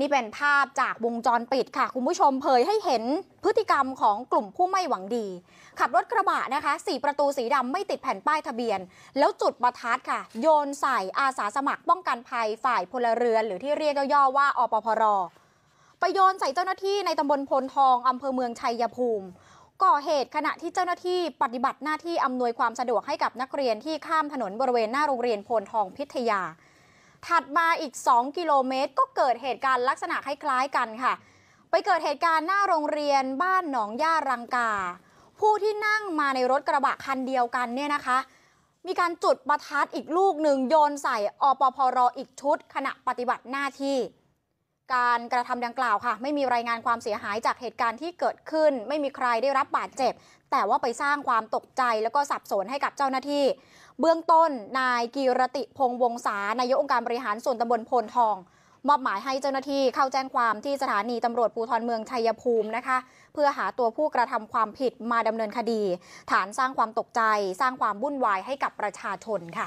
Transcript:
นี่เป็นภาพจากวงจรปิดค่ะ คุณผู้ชมเผยให้เห็นพฤติกรรมของกลุ่มผู้ไม่หวังดี ขับรถกระบะนะคะสีประตูสีดำไม่ติดแผ่นป้ายทะเบียน แล้วจุดประทัดค่ะ โยนใส่อาสาสมัครป้องกันภัย ฝ่ายพลเรือนหรือที่เรียกย่อๆว่าอปพรไปโยนใส่เจ้าหน้าที่ในตำบลพลทองอำเภอเมืองชัยภูมิก่อเหตุขณะที่เจ้าหน้าที่ปฏิบัติหน้าที่อำนวยความสะดวกให้กับนักเรียนที่ข้ามถนนบริเวณหน้าโรงเรียนพลทองพิทยาถัดมาอีก 2 กิโลเมตรก็เกิดเหตุการณ์ลักษณะคล้ายๆกันค่ะ ไปเกิดเหตุการณ์หน้าโรงเรียนบ้านหนองย่ารังกา ผู้ที่นั่งมาในรถกระบะคันเดียวกันเนี่ยนะคะ มีการจุดประทัดอีกลูกหนึ่งโยนใส่อปพรออีกชุดขณะปฏิบัติหน้าที่การกระทำดังกล่าวค่ะ ไม่มีรายงานความเสียหายจากเหตุการณ์ที่เกิดขึ้น ไม่มีใครได้รับบาดเจ็บ แต่ว่าไปสร้างความตกใจแล้วก็สับสนให้กับเจ้าหน้าที่ เบื้องต้นนายกีรติพงวงศานายกองค์การบริหาร ส่วนตำบลโพนทอง มอบหมายให้เจ้าหน้าที่เข้าแจ้งความที่สถานีตำรวจภูธรเมืองชัยภูมินะคะ เพื่อหาตัวผู้กระทำความผิดมาดำเนินคดีฐานสร้างความตกใจ สร้างความวุ่นวายให้กับประชาชนค่ะ